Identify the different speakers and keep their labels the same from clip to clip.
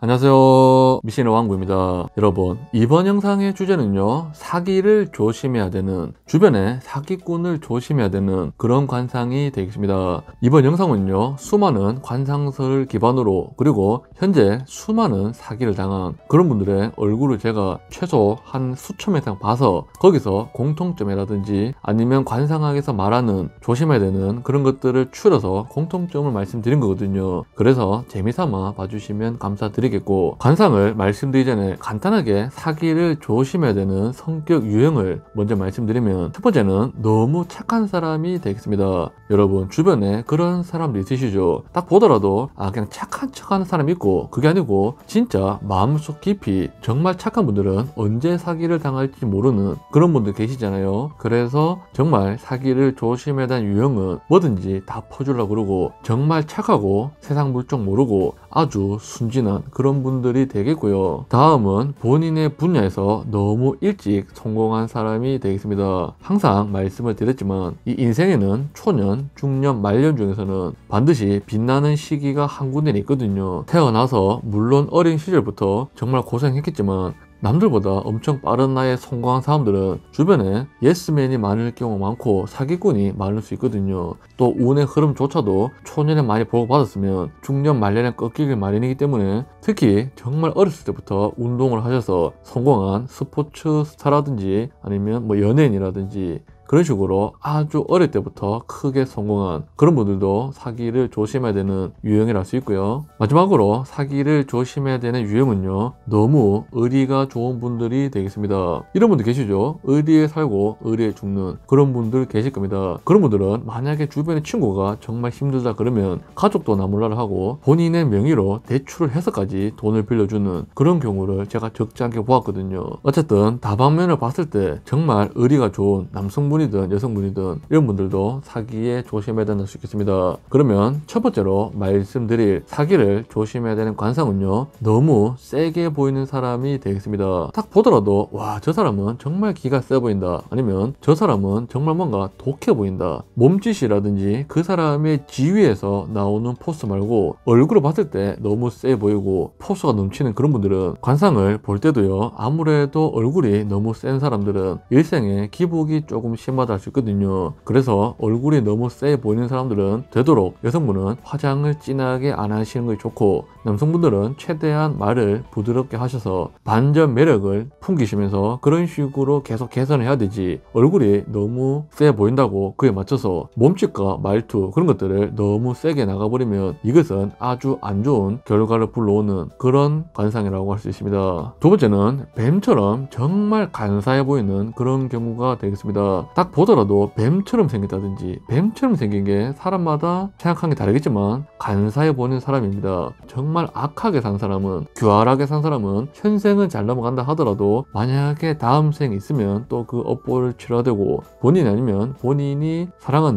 Speaker 1: 안녕하세요. 미신의 왕구입니다. 여러분 이번 영상의 주제는요. 사기를 조심해야 되는 주변에 사기꾼을 조심해야 되는 그런 관상이 되겠습니다. 이번 영상은요. 수많은 관상설 기반으로 그리고 현재 수많은 사기를 당한 그런 분들의 얼굴을 제가 최소 한 수천 명 이상 봐서 거기서 공통점이라든지 아니면 관상학에서 말하는 조심해야 되는 그런 것들을 추려서 공통점을 말씀드린 거거든요. 그래서 재미삼아 봐주시면 감사드리겠고 관상을 말씀드리기 전에 간단하게 사기를 조심해야 되는 성격 유형을 먼저 말씀드리면 첫 번째는 너무 착한 사람이 되겠습니다. 여러분 주변에 그런 사람들 있으시죠? 딱 보더라도 아 그냥 착한 척하는 사람 있고 그게 아니고 진짜 마음속 깊이 정말 착한 분들은 언제 사기를 당할지 모르는 그런 분들 계시잖아요. 그래서 정말 사기를 조심해야 되는 유형은 뭐든지 다 퍼주려고 그러고 정말 착하고 세상 물정 모르고 아주 순진한 그런 분들이 되겠고 되고요 다음은 본인의 분야에서 너무 일찍 성공한 사람이 되겠습니다. 항상 말씀을 드렸지만 이 인생에는 초년, 중년, 말년 중에서는 반드시 빛나는 시기가 한 군데는 있거든요. 태어나서 물론 어린 시절부터 정말 고생했겠지만 남들보다 엄청 빠른 나이에 성공한 사람들은 주변에 예스맨이 많을 경우 많고 사기꾼이 많을 수 있거든요. 또 운의 흐름조차도 초년에 많이 보고받았으면 중년 말년에 꺾이길 마련이기 때문에 특히 정말 어렸을 때부터 운동을 하셔서 성공한 스포츠 스타라든지 아니면 뭐 연예인이라든지 그런 식으로 아주 어릴 때부터 크게 성공한 그런 분들도 사기를 조심해야 되는 유형이라 수 있고요. 마지막으로 사기를 조심해야 되는 유형은요. 너무 의리가 좋은 분들이 되겠습니다. 이런 분들 계시죠? 의리에 살고 의리에 죽는 그런 분들 계실 겁니다. 그런 분들은 만약에 주변의 친구가 정말 힘들다 그러면 가족도 나몰라를 하고 본인의 명의로 대출을 해서까지 돈을 빌려주는 그런 경우를 제가 적지 않게 보았거든요. 어쨌든 다방면을 봤을 때 정말 의리가 좋은 남성분 남성분이든 여성분이든 이런 분들도 사기에 조심해야 된다는 수 있겠습니다. 그러면 첫 번째로 말씀드릴 사기를 조심해야 되는 관상은요. 너무 세게 보이는 사람이 되겠습니다. 딱 보더라도 와 저 사람은 정말 기가 세 보인다. 아니면 저 사람은 정말 뭔가 독해 보인다. 몸짓이라든지 그 사람의 지위에서 나오는 포스 말고 얼굴을 봤을 때 너무 세 보이고 포스가 넘치는 그런 분들은 관상을 볼 때도요. 아무래도 얼굴이 너무 센 사람들은 일생에 기복이 조금 심 심하다 할거든요 그래서 얼굴이 너무 세 보이는 사람들은 되도록 여성분은 화장을 진하게 안 하시는 게 좋고 남성분들은 최대한 말을 부드럽게 하셔서 반전 매력을 풍기시면서 그런 식으로 계속 개선해야 되지 얼굴이 너무 세 보인다고 그에 맞춰서 몸짓과 말투 그런 것들을 너무 세게 나가버리면 이것은 아주 안 좋은 결과를 불러오는 그런 관상이라고 할 수 있습니다. 두 번째는 뱀처럼 정말 간사해 보이는 그런 경우가 되겠습니다. 딱 보더라도 뱀처럼 생겼다든지 뱀처럼 생긴 게 사람마다 생각하는게 다르겠지만 간사해 보이는 사람입니다. 정말 악하게 산 사람은 교활하게 산 사람은 현생은 잘 넘어간다 하더라도 만약에 다음 생 있으면 또 그 업보를 치러야 되고 본인 아니면 본인이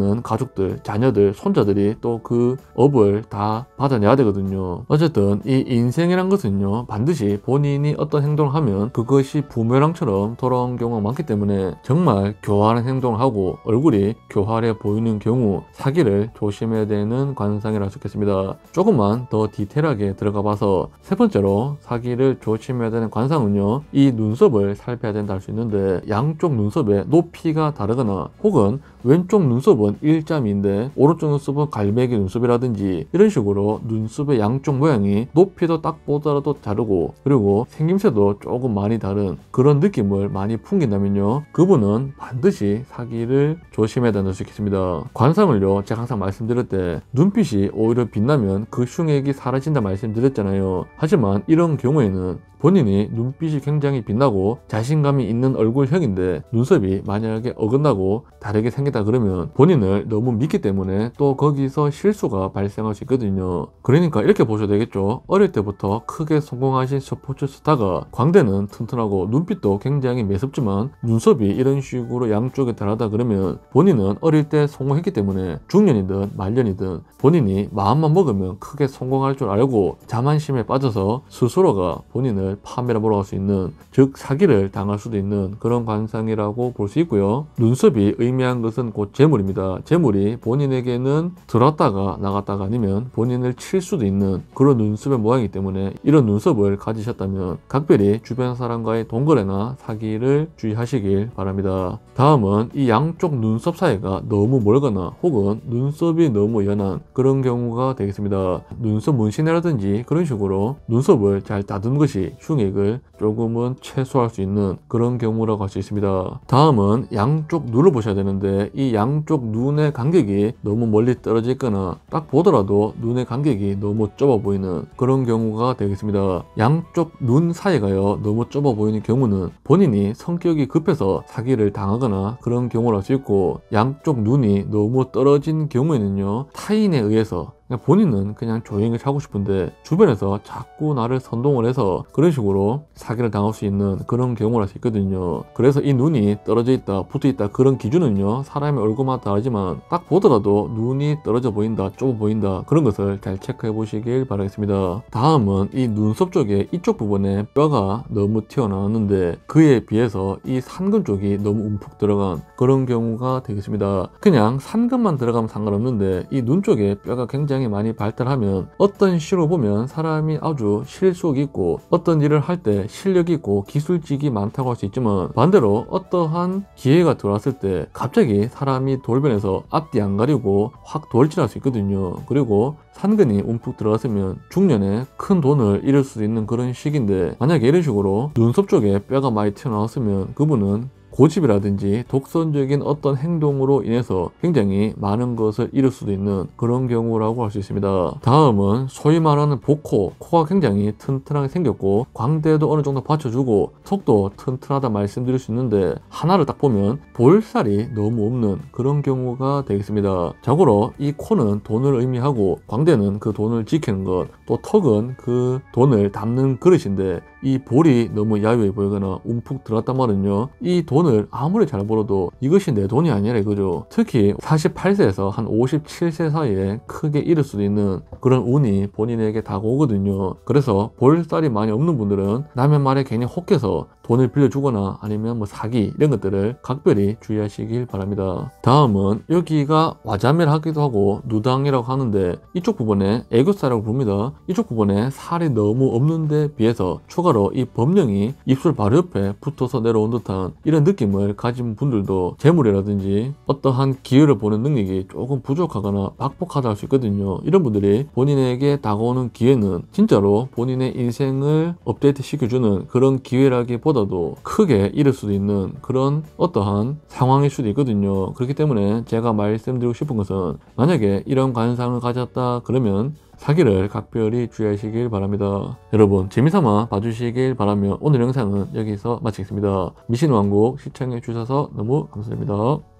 Speaker 1: 사랑하는 가족들, 자녀들, 손자들이 또 그 업을 다 받아내야 되거든요. 어쨌든 이 인생이란 것은요 반드시 본인이 어떤 행동을 하면 그것이 부메랑처럼 돌아온 경우가 많기 때문에 정말 교활한 행동을 하고 얼굴이 교활해 보이는 경우 사기를 조심해야 되는 관상이라 좋겠습니다. 조금만 더 디테일하게 들어가 봐서 세 번째로 사기를 조심해야 되는 관상은요 이눈 눈썹을 살펴야 된다 할 수 있는데 양쪽 눈썹의 높이가 다르거나 혹은 왼쪽 눈썹은 일자인데 오른쪽 눈썹은 갈매기 눈썹이라든지 이런 식으로 눈썹의 양쪽 모양이 높이도 딱 보더라도 다르고 그리고 생김새도 조금 많이 다른 그런 느낌을 많이 풍긴다면요 그분은 반드시 사기를 조심해야 된다는 수 있겠습니다 관상을요 제가 항상 말씀드릴 때 눈빛이 오히려 빛나면 그 흉액이 사라진다 말씀드렸잖아요 하지만 이런 경우에는 본인이 눈빛이 굉장히 빛나고 자신감이 있는 얼굴형인데 눈썹이 만약에 어긋나고 다르게 생긴 아니다 그러면 본인을 너무 믿기 때문에 또 거기서 실수가 발생할 수 있거든요. 그러니까 이렇게 보셔야 되겠죠. 어릴 때부터 크게 성공하신 스포츠 스타가 광대는 튼튼하고 눈빛도 굉장히 매섭지만 눈썹이 이런 식으로 양쪽에 달하다 그러면 본인은 어릴 때 성공했기 때문에 중년이든 말년이든 본인이 마음만 먹으면 크게 성공할 줄 알고 자만심에 빠져서 스스로가 본인을 파멸해 보러 갈수 있는 즉 사기를 당할 수도 있는 그런 관상이라고 볼 수 있고요. 눈썹이 의미한 것은 것은 곧 재물입니다. 재물이 본인에게는 들었다가 나갔다가 아니면 본인을 칠 수도 있는 그런 눈썹의 모양이기 때문에 이런 눈썹을 가지셨다면 각별히 주변 사람과의 동거래나 사기를 주의하시길 바랍니다. 다음은 이 양쪽 눈썹 사이가 너무 멀거나 혹은 눈썹이 너무 연한 그런 경우가 되겠습니다. 눈썹 문신이라든지 그런 식으로 눈썹을 잘 다듬 는 것이 흉액을 조금은 최소화할 수 있는 그런 경우라고 할 수 있습니다. 다음은 양쪽 눈을 보셔야 되는데 이 양쪽 눈의 간격이 너무 멀리 떨어져 있거나 딱 보더라도 눈의 간격이 너무 좁아 보이는 그런 경우가 되겠습니다. 양쪽 눈 사이가요 너무 좁아 보이는 경우는 본인이 성격이 급해서 사기를 당하거나 그런 경우를 할수 있고 양쪽 눈이 너무 떨어진 경우에는요 타인에 의해서 본인은 그냥 조용히 살고 싶은데 주변에서 자꾸 나를 선동을 해서 그런 식으로 사기를 당할 수 있는 그런 경우수 있거든요. 그래서 이 눈이 떨어져 있다, 붙어 있다 그런 기준은요. 사람의 얼굴마다 다르지만 딱 보더라도 눈이 떨어져 보인다, 좁아 보인다 그런 것을 잘 체크해 보시길 바라겠습니다. 다음은 이 눈썹 쪽에 이쪽 부분에 뼈가 너무 튀어나왔는데 그에 비해서 이 산근 쪽이 너무 움푹 들어간 그런 경우가 되겠습니다. 그냥 산근만 들어가면 상관없는데 이 눈 쪽에 뼈가 굉장히 굉장히 많이 발달하면 어떤 시로 보면 사람이 아주 실속 있고 어떤 일을 할 때실력 있고 기술직이 많다고 할 수 있지만 반대로 어떠한 기회가 들어왔을 때 갑자기 사람이 돌변해서 앞뒤 안 가리고 확 돌진할 수 있거든요. 그리고 산근이 움푹 들어갔으면 중년에 큰 돈을 잃을 수도 있는 그런 시기인데 만약에 이런 식으로 눈썹 쪽에 뼈가 많이 튀어나왔으면 그분은 고집이라든지 독선적인 어떤 행동으로 인해서 굉장히 많은 것을 잃을 수도 있는 그런 경우라고 할 수 있습니다. 다음은 소위 말하는 복코, 코가 굉장히 튼튼하게 생겼고 광대도 어느 정도 받쳐주고 속도 튼튼하다 말씀드릴 수 있는데 하나를 딱 보면 볼살이 너무 없는 그런 경우가 되겠습니다. 자고로 이 코는 돈을 의미하고 광대는 그 돈을 지키는 것, 또 턱은 그 돈을 담는 그릇인데 이 볼이 너무 야유해 보이거나 움푹 들어갔단 말은요 이 돈을 아무리 잘 벌어도 이것이 내 돈이 아니라 이거죠 특히 48세에서 한 57세 사이에 크게 잃을 수도 있는 그런 운이 본인에게 다가오거든요 그래서 볼살이 많이 없는 분들은 남의 말에 괜히 혹해서 돈을 빌려주거나 아니면 뭐 사기 이런 것들을 각별히 주의하시길 바랍니다 다음은 여기가 와자밀하기도 하고 누당이라고 하는데 이쪽 부분에 애교살이라고 봅니다 이쪽 부분에 살이 너무 없는데 비해서 추가 추가로 이 법령이 입술 바로 옆에 붙어서 내려온 듯한 이런 느낌을 가진 분들도 재물이라든지 어떠한 기회를 보는 능력이 조금 부족하거나 박복하다 할 수 있거든요. 이런 분들이 본인에게 다가오는 기회는 진짜로 본인의 인생을 업데이트 시켜주는 그런 기회라기보다도 크게 잃을 수도 있는 그런 어떠한 상황일 수도 있거든요. 그렇기 때문에 제가 말씀드리고 싶은 것은 만약에 이런 관상을 가졌다 그러면 사기를 각별히 주의하시길 바랍니다. 여러분 재미삼아 봐주시길 바라며 오늘 영상은 여기서 마치겠습니다. 미신왕국 시청해주셔서 너무 감사합니다.